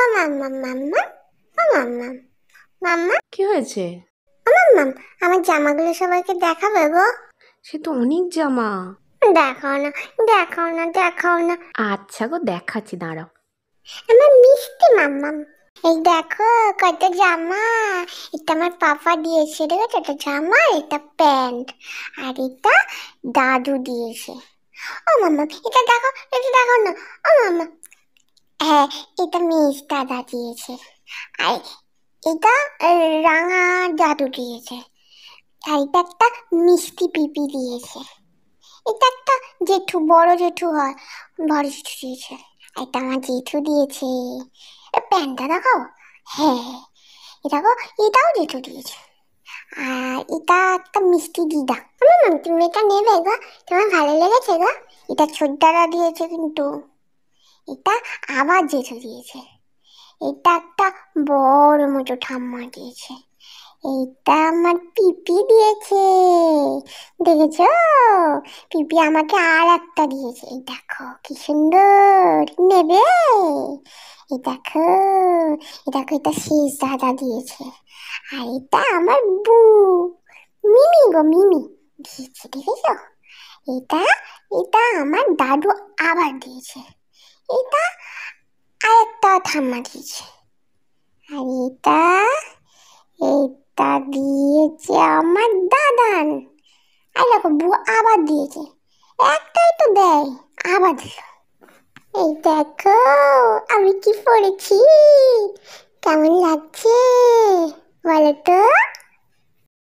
ও মাম্মা মাম্মা ও মাম্মা মাম্মা কি হয়েছে মাম্মা আমার জামাগুলো সবাইকে দেখাবে গো সে তো অনেক জামা দেখাও না দেখাও না দেখাও না আচ্ছা গো দেখাচ্ছি দাঁড়াও আমার মিষ্টি মাম্মাম এই দেখো কত জামা এটা আমার পাপা দিয়েছে রে এটা জামা এটা প্যান্ট আর এটা দাদু দিয়েছে ও মাম্মা এটা দেখো এটা দেখো না ও মাম্মা হ্যাঁ এটা মেজ দাদা দিয়েছে আর এটা রাঙা জাদু দিয়েছে আর এটা একটা মিষ্টি পিপি দিয়েছে এটা একটা জেঠু বড় জেঠু হয় বড় জেঠু দিয়েছে আর এটা আমার জেঠু দিয়েছে প্যান্টটা দেখাও হ্যাঁ এটা এটাও জেঠু দিয়েছে আর এটা একটা মিষ্টি দিদা তুমি এটা নেবে গা তোমার ভালো লেগেছে গা এটা ছোট দাদা দিয়েছে কিন্তু এটা আবার জেঠু দিয়েছে এটা একটা বড় মতো ঠাম্মা দিয়েছে এইটা আমার পিপি দিয়েছে দেখেছ পিপি আমাকে আর একটা দিয়েছে এই দেখো কি সুন্দর নেবে এই দেখো এই দেখো এটা শেষ দাদা দিয়েছে আর এটা আমার বু মিমি গো মিমি দিয়েছে দেখেছ এটা এটা আমার দাদু আবার দিয়েছে এটা আরেকটা ঠাম্মা দিয়েছে আর এটা এটা দিয়েছে আমার দাদান আর দেখো বু আবার দিয়েছে একটাই তো দেয় আবার দিল এই দেখো আমি কি পড়েছি কেমন লাগছে বলো তো